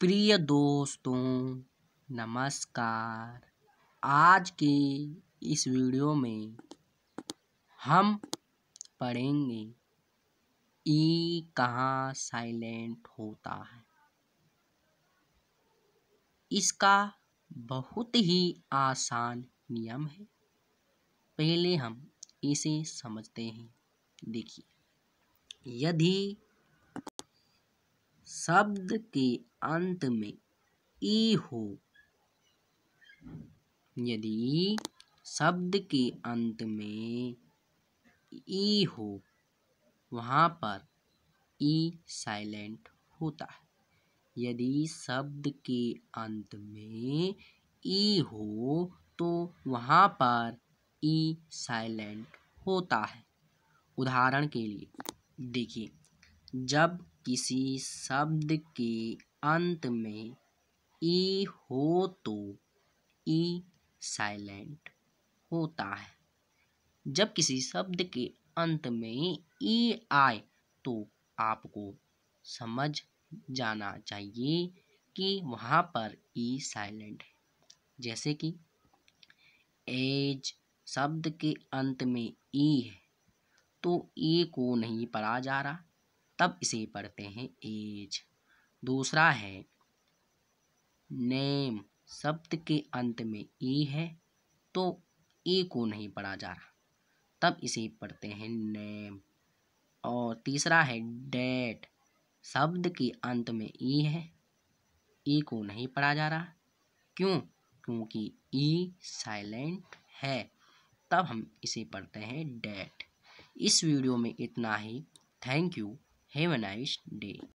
प्रिय दोस्तों नमस्कार आज के इस वीडियो में हम पढ़ेंगे ई कहाँ साइलेंट होता है इसका बहुत ही आसान नियम है पहले हम इसे समझते हैं देखिए यदि शब्द के अंत में ई हो यदि शब्द के अंत में ई हो वहाँ पर ई साइलेंट होता है यदि शब्द के अंत में ई हो तो वहाँ पर ई साइलेंट होता है उदाहरण के लिए देखिए जब किसी शब्द के अंत में ई हो तो ई साइलेंट होता है जब किसी शब्द के अंत में ई आए तो आपको समझ जाना चाहिए कि वहाँ पर ई साइलेंट है जैसे कि एज शब्द के अंत में ई है तो ई को नहीं पढ़ा जा रहा तब इसे पढ़ते हैं एज दूसरा है नेम शब्द के अंत में ई है तो ए को नहीं पढ़ा जा रहा तब इसे पढ़ते हैं नेम और तीसरा है डेट शब्द के अंत में ई है ई को नहीं पढ़ा जा रहा क्यों क्योंकि ई साइलेंट है तब हम इसे पढ़ते हैं डेट इस वीडियो में इतना ही thank you Have a nice day.